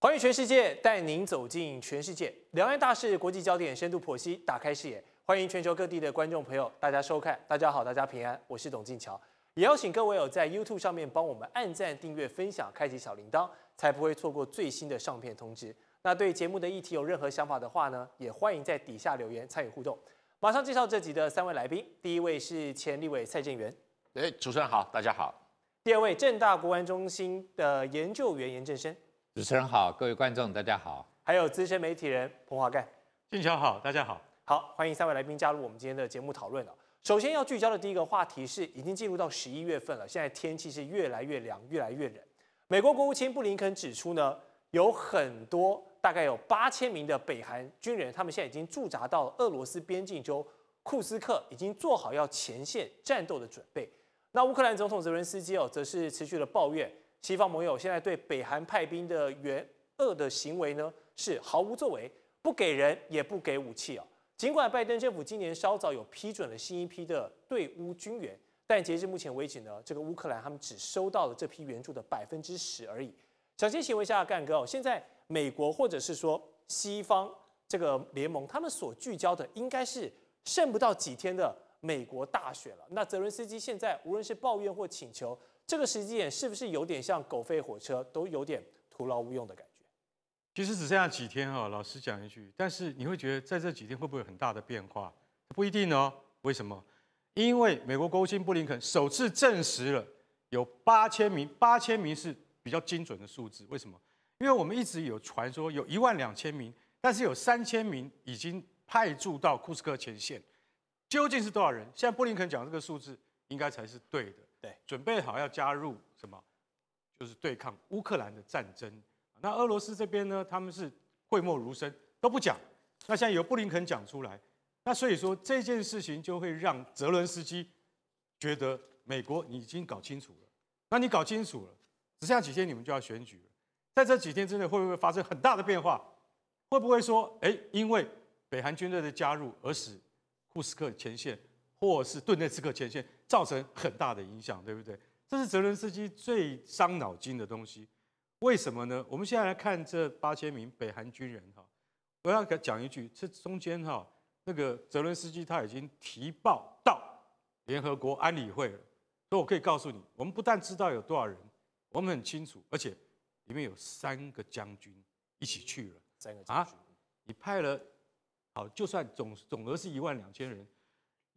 欢迎全世界，带您走进全世界。两岸大事、国际焦点深度剖析，打开视野。欢迎全球各地的观众朋友，大家收看。大家好，大家平安，我是董静桥。也邀请各位有在 YouTube 上面帮我们按赞、订阅、分享、开启小铃铛，才不会错过最新的上片通知。那对节目的议题有任何想法的话呢，也欢迎在底下留言参与互动。马上介绍这集的三位来宾。第一位是前立委蔡正元，哎，主持人好，大家好。第二位，正大国安中心的研究员严正生。主持人好，各位观众大家好，还有资深媒体人彭华盖，金桥好，大家好，好欢迎三位来宾加入我们今天的节目讨论了。首先要聚焦的第一个话题是，已经进入到十一月份了，现在天气是越来越凉，越来越冷。美国国务卿布林肯指出呢，有很多大概有八千名的北韩军人，他们现在已经驻扎到俄罗斯边境州库斯克，已经做好要前线战斗的准备。那乌克兰总统泽伦斯基哦，则是持续的抱怨。西方盟友现在对北韩派兵的援鄂的行为呢，是毫无作为，不给人也不给武器啊。尽管拜登政府今年稍早有批准了新一批的对乌军援，但截至目前为止呢，这个乌克兰他们只收到了这批援助的百分之十而已。想先请问一下干哥，哦，现在美国或者是说西方这个联盟，他们所聚焦的应该是剩不到几天的美国大选了。那泽伦斯基现在无论是抱怨或请求。这个时机点是不是有点像狗吠火车，都有点徒劳无用的感觉？其实只剩下几天哈，老实讲一句，但是你会觉得在这几天会不会有很大的变化？不一定哦。为什么？因为美国国务卿布林肯首次证实了有八千名，八千名是比较精准的数字。为什么？因为我们一直有传说有一万两千名，但是有三千名已经派驻到库斯克前线。究竟是多少人？现在布林肯讲这个数字。应该才是对的。对，准备好要加入什么？就是对抗乌克兰的战争。那俄罗斯这边呢？他们是讳莫如深，都不讲。那现在由布林肯讲出来，那所以说这件事情就会让泽伦斯基觉得美国你已经搞清楚了。那你搞清楚了，只剩下几天，你们就要选举了。在这几天之内，会不会发生很大的变化？会不会说，哎，因为北韩军队的加入而使库斯克前线？或是顿涅茨克前线造成很大的影响，对不对？这是泽伦斯基最伤脑筋的东西。为什么呢？我们现在来看这八千名北韩军人哈。我要讲一句，这中间哈，那个泽伦斯基他已经提报到联合国安理会了。所以我可以告诉你，我们不但知道有多少人，我们很清楚，而且里面有三个将军一起去了。三个将军，你派了，好，就算总总额是一万两千人。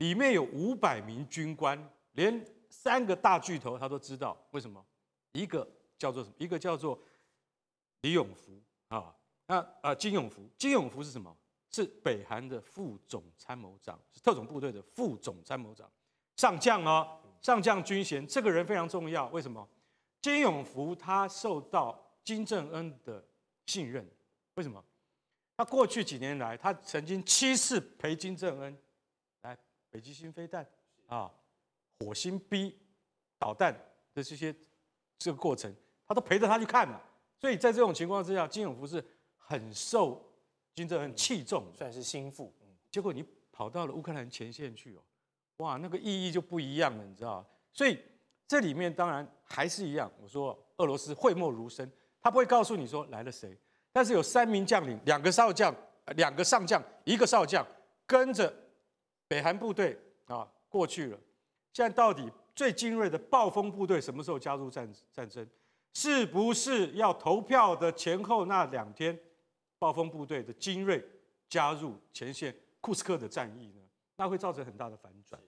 里面有五百名军官，连三个大巨头他都知道。为什么？一个叫做什么？一个叫做李永福啊。那啊，金永福，金永福是什么？是北韩的副总参谋长，是特种部队的副总参谋长，上将哦，上将军衔。这个人非常重要。为什么？金永福他受到金正恩的信任。为什么？他过去几年来，他曾经七次陪金正恩。北极星飞弹啊，火星 B 导弹的这些这个过程，他都陪着他去看了。所以，在这种情况之下，金永福是很受金正恩器重，算是心腹。结果你跑到了乌克兰前线去哦，哇，那个意义就不一样了，你知道所以这里面当然还是一样，我说俄罗斯讳莫如深，他不会告诉你说来了谁，但是有三名将领，两个少将，两个上将，一个少将跟着。北韩部队啊，过去了。现在到底最精锐的暴风部队什么时候加入战战争？是不是要投票的前后那两天，暴风部队的精锐加入前线库斯克的战役呢？那会造成很大的反转，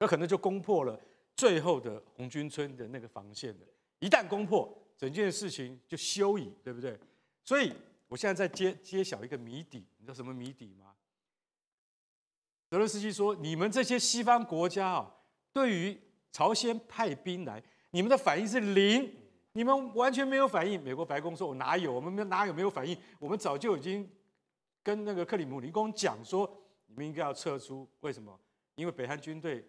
那可能就攻破了最后的红军村的那个防线了。一旦攻破，整件事情就休矣，对不对？所以我现在在揭揭晓一个谜底，你知道什么谜底吗？德伦斯基说：“你们这些西方国家啊，对于朝鲜派兵来，你们的反应是零，你们完全没有反应。”美国白宫说：“我哪有？我们哪有没有反应？我们早就已经跟那个克里姆林宫讲说，你们应该要撤出。为什么？因为北韩军队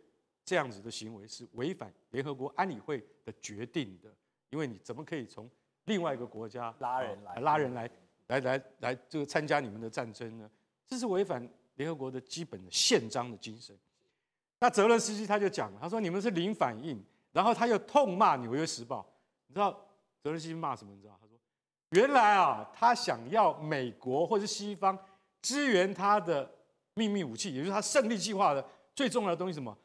这样子的行为是违反联合国安理会的决定的。因为你怎么可以从另外一个国家拉人来、拉人来、来、来、来，这个参加你们的战争呢？这是违反。”联合国的基本的宪章的精神，那泽伦斯基他就讲了，他说你们是零反应，然后他又痛骂《纽约时报》，你知道泽伦斯基骂什么？你知道？他说，原来啊，他想要美国或者西方支援他的秘密武器，也就是他胜利计划的最重要的东西，什么？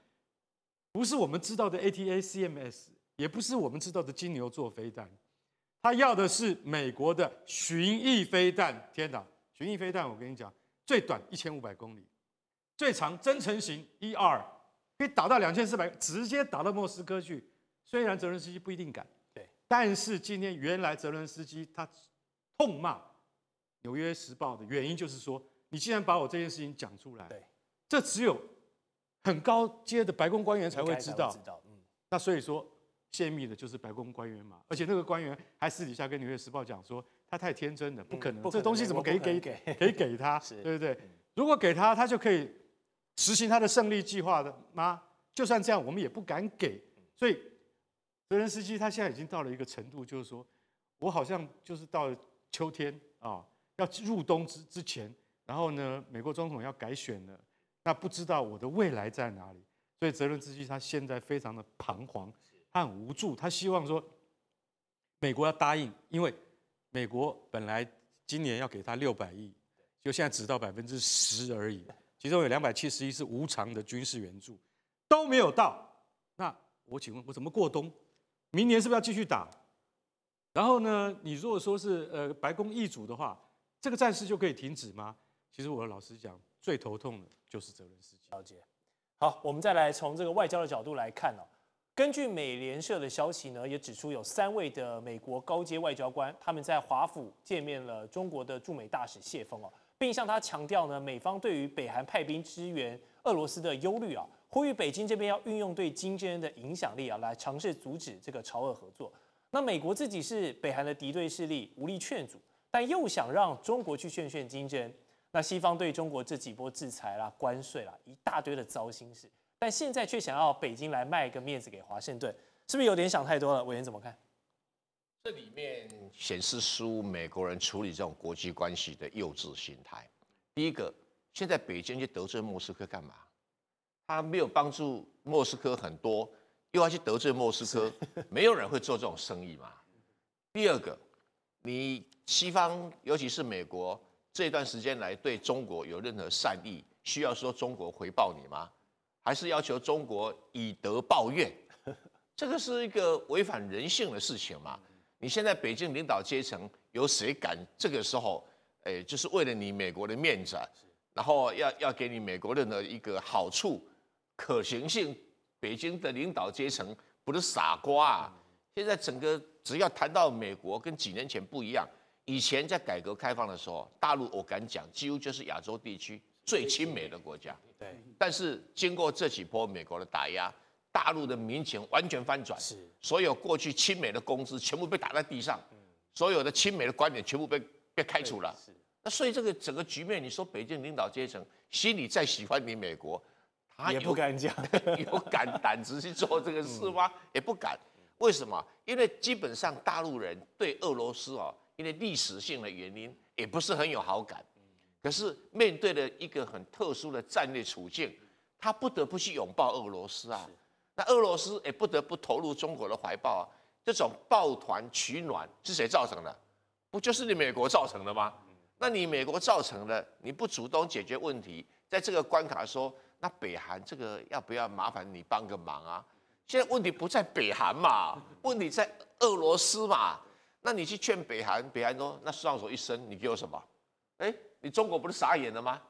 不是我们知道的 A T A C M S，也不是我们知道的金牛座飞弹，他要的是美国的巡弋飞弹。天哪，巡弋飞弹！我跟你讲。最短一千五百公里，最长增程型 E 二可以打到两千四百，直接打到莫斯科去。虽然泽伦斯基不一定敢，对，但是今天原来泽伦斯基他痛骂《纽约时报》的原因就是说，你既然把我这件事情讲出来，对，这只有很高阶的白宫官员才会知道，嗯，那所以说泄密的就是白宫官员嘛，而且那个官员还私底下跟《纽约时报》讲说。他太天真了，不可能，这东西怎么给给给给给他，对不对？如果给他，他就可以实行他的胜利计划的吗？就算这样，我们也不敢给。所以，泽连斯基他现在已经到了一个程度，就是说，我好像就是到秋天啊，要入冬之之前，然后呢，美国总统要改选了，那不知道我的未来在哪里。所以，泽连斯基他现在非常的彷徨，他很无助，他希望说，美国要答应，因为。美国本来今年要给他六百亿，就现在只到百分之十而已，其中有两百七十一是无偿的军事援助，都没有到。那我请问，我怎么过冬？明年是不是要继续打？然后呢，你如果说是呃白宫易主的话，这个战事就可以停止吗？其实我老实讲，最头痛的就是斯基。了解。好，我们再来从这个外交的角度来看哦。根据美联社的消息呢，也指出有三位的美国高阶外交官，他们在华府见面了中国的驻美大使谢峰啊，并向他强调呢，美方对于北韩派兵支援俄罗斯的忧虑啊，呼吁北京这边要运用对金正恩的影响力啊，来尝试阻止这个朝俄合作。那美国自己是北韩的敌对势力，无力劝阻，但又想让中国去劝劝金正恩。那西方对中国这几波制裁啦、关税啦，一大堆的糟心事。但现在却想要北京来卖个面子给华盛顿，是不是有点想太多了？委员怎么看？这里面显示出美国人处理这种国际关系的幼稚心态。第一个，现在北京去得罪莫斯科干嘛？他没有帮助莫斯科很多，又要去得罪莫斯科，没有人会做这种生意嘛。第二个，你西方尤其是美国这段时间来对中国有任何善意，需要说中国回报你吗？还是要求中国以德报怨，这个是一个违反人性的事情嘛？你现在北京领导阶层有谁敢这个时候？哎，就是为了你美国的面子，然后要要给你美国人的一个好处，可行性？北京的领导阶层不是傻瓜啊！现在整个只要谈到美国，跟几年前不一样。以前在改革开放的时候，大陆我敢讲，几乎就是亚洲地区最亲美的国家。对，但是经过这几波美国的打压，大陆的民情完全翻转，是所有过去亲美的公司全部被打在地上，所有的亲美的观点全部被被开除了。是，那所以这个整个局面，你说北京领导阶层心里再喜欢你美国，他也不敢讲，有敢胆子去做这个事吗？也不敢。为什么？因为基本上大陆人对俄罗斯啊，因为历史性的原因，也不是很有好感。可是面对了一个很特殊的战略处境，他不得不去拥抱俄罗斯啊，那俄罗斯也不得不投入中国的怀抱啊。这种抱团取暖是谁造成的？不就是你美国造成的吗？那你美国造成的，你不主动解决问题，在这个关卡说，那北韩这个要不要麻烦你帮个忙啊？现在问题不在北韩嘛，问题在俄罗斯嘛。那你去劝北韩，北韩说那双手一伸，你给我什么？哎。中国不是傻眼了吗？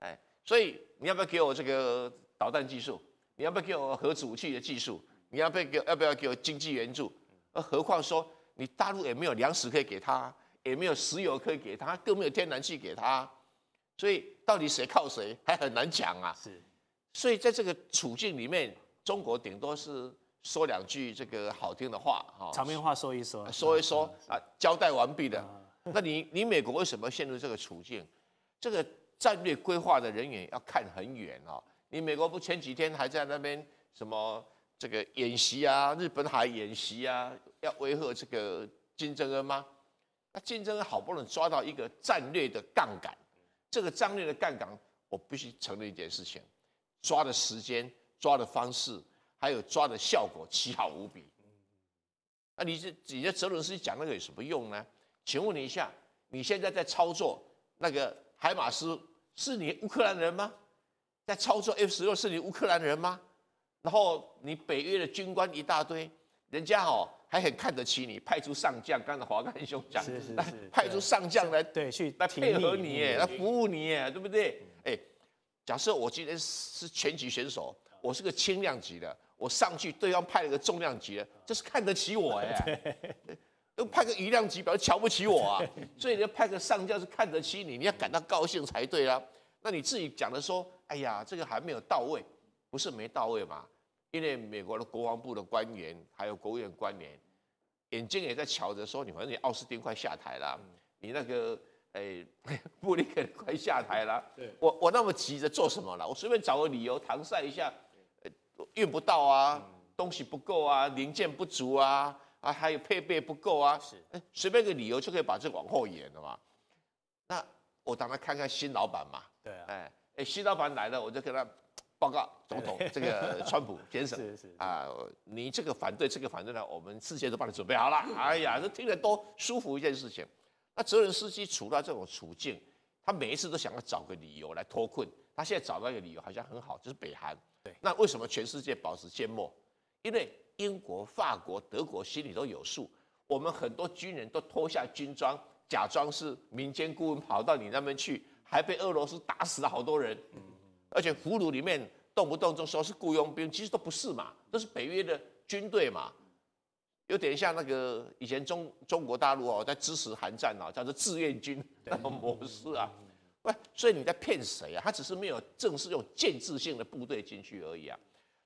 哎，所以你要不要给我这个导弹技术？你要不要给我核武器的技术？你要不要给？要不要给我经济援助？何况说你大陆也没有粮食可以给他，也没有石油可以给他，更没有天然气给他。所以到底谁靠谁还很难讲啊。是。所以在这个处境里面，中国顶多是说两句这个好听的话，哈，场面话说一说，说一说啊，交代完毕的。那你你美国为什么陷入这个处境？这个战略规划的人员要看很远哦。你美国不前几天还在那边什么这个演习啊，日本海演习啊，要威吓这个金正恩吗？那金正恩好不容易抓到一个战略的杠杆，这个战略的杠杆，我必须承认一件事情，抓的时间、抓的方式还有抓的效果，奇好无比。那你这你的泽伦斯基讲那个有什么用呢？请问你一下，你现在在操作那个海马斯，是你乌克兰人吗？在操作 F 十六，是你乌克兰人吗？然后你北约的军官一大堆，人家哦还很看得起你，派出上将，刚才华干兄讲，是是是，派出上将来对去配合你，哎，来服务你，哎，对不对？哎，假设我今天是全局选手，我是个轻量级的，我上去对方派了一个重量级的，这是看得起我，哎。都派个一量级，表示瞧不起我啊！所以你要派个上将，是看得起你，你要感到高兴才对啦。那你自己讲的说，哎呀，这个还没有到位，不是没到位嘛？因为美国的国防部的官员，还有国务院官员，眼睛也在瞧着说，你好像你奥斯汀快下台了，你那个哎 布林肯快下台了。对，我我那么急着做什么了？我随便找个理由搪塞一下，运不到啊，东西不够啊，零件不足啊。啊，还有配备不够啊，是，哎，随便个理由就可以把这往后延的嘛。那我当然看看新老板嘛。对啊，哎，哎，新老板来了，我就跟他报告总统，这个川普先生 啊，你这个反对，这个反对呢，我们事先都帮你准备好了。哎呀，这听着多舒服一件事情。那泽伦斯基处到这种处境，他每一次都想要找个理由来脱困。他现在找到一个理由，好像很好，就是北韩。对，那为什么全世界保持缄默？因为。英国、法国、德国心里都有数，我们很多军人都脱下军装，假装是民间顾问跑到你那边去，还被俄罗斯打死了好多人。而且俘虏里面动不动就说是雇佣兵，其实都不是嘛，都是北约的军队嘛，有点像那个以前中中国大陆哦在支持韩战啊，叫做志愿军那种 模式啊。喂，所以你在骗谁啊？他只是没有正式用建制性的部队进去而已啊。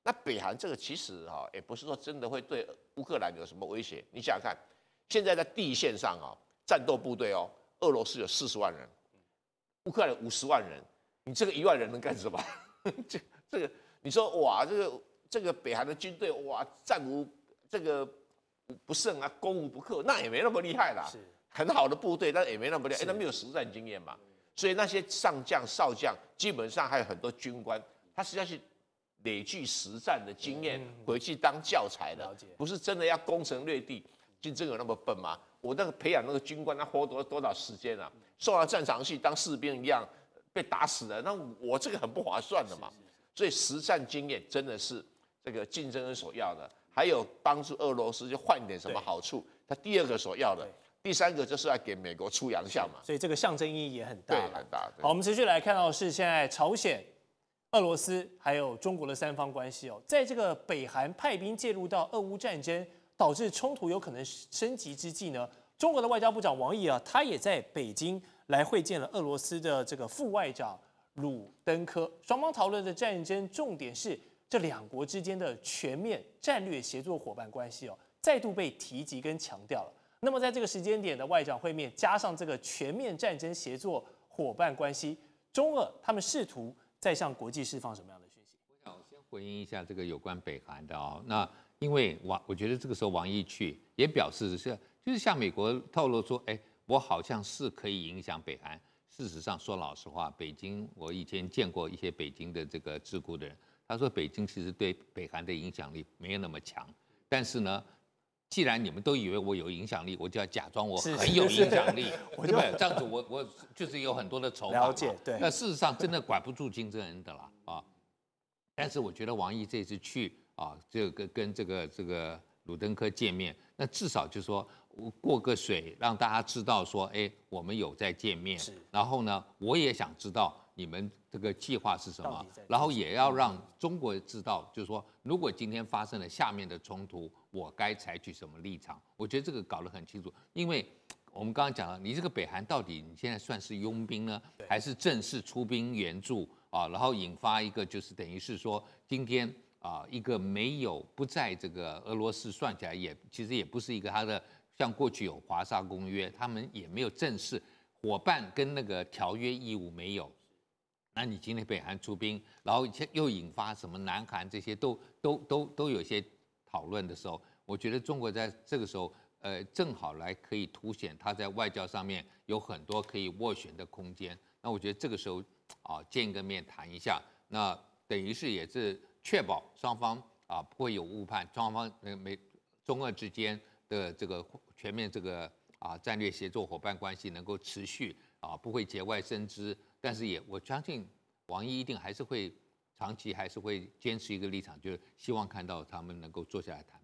那北韩这个其实哈也不是说真的会对乌克兰有什么威胁，你想想看，现在在地线上啊，战斗部队哦，俄罗斯有四十万人，乌克兰五十万人，你这个一万人能干什么？这这个，你说哇，这个这个北韩的军队哇，战无这个不胜啊，攻无不克，那也没那么厉害啦，很好的部队，但也没那么厉，害。在没有实战经验嘛，所以那些上将少将，基本上还有很多军官，他实际上是。累积实战的经验回去当教材的，不是真的要攻城略地，竞争有那么笨吗？我那个培养那个军官，他花多多少时间啊？送到战场去当士兵一样被打死了，那我这个很不划算的嘛。所以实战经验真的是这个竞争人所要的，还有帮助俄罗斯就换点什么好处，他第二个所要的，第三个就是要给美国出洋相嘛。所以这个象征意义也很大。对，很大。好，我们持续来看到是现在朝鲜。俄罗斯还有中国的三方关系哦，在这个北韩派兵介入到俄乌战争，导致冲突有可能升级之际呢，中国的外交部长王毅啊，他也在北京来会见了俄罗斯的这个副外长鲁登科，双方讨论的战争重点是这两国之间的全面战略协作伙伴关系哦，再度被提及跟强调了。那么在这个时间点的外长会面，加上这个全面战争协作伙伴关系，中俄他们试图。再向国际释放什么样的讯息？我想先回应一下这个有关北韩的啊，那因为王，我觉得这个时候王毅去也表示是，就是向美国透露说，哎，我好像是可以影响北韩。事实上说老实话，北京我以前见过一些北京的这个智库的人，他说北京其实对北韩的影响力没有那么强，但是呢。既然你们都以为我有影响力，我就要假装我很有影响力，对这样子，我我就是有很多的筹码了解，对。那事实上真的管不住金正恩的啦啊。但是我觉得王毅这次去啊，这个跟这个这个鲁登科见面，那至少就说我过个水，让大家知道说，哎，我们有在见面。是。然后呢，我也想知道你们这个计划是什么，然后也要让中国知道，就是说，如果今天发生了下面的冲突。我该采取什么立场？我觉得这个搞得很清楚，因为我们刚刚讲了，你这个北韩到底你现在算是佣兵呢，还是正式出兵援助啊？然后引发一个就是等于是说，今天啊，一个没有不在这个俄罗斯算起来也其实也不是一个他的，像过去有华沙公约，他们也没有正式伙伴跟那个条约义务没有，那你今天北韩出兵，然后又引发什么南韩这些都都都都有些。讨论的时候，我觉得中国在这个时候，呃，正好来可以凸显它在外交上面有很多可以斡旋的空间。那我觉得这个时候，啊，见一个面谈一下，那等于是也是确保双方啊不会有误判，双方呃美中俄之间的这个全面这个啊战略协作伙伴关系能够持续啊，不会节外生枝。但是也我相信王毅一定还是会。长期还是会坚持一个立场，就是希望看到他们能够坐下来谈。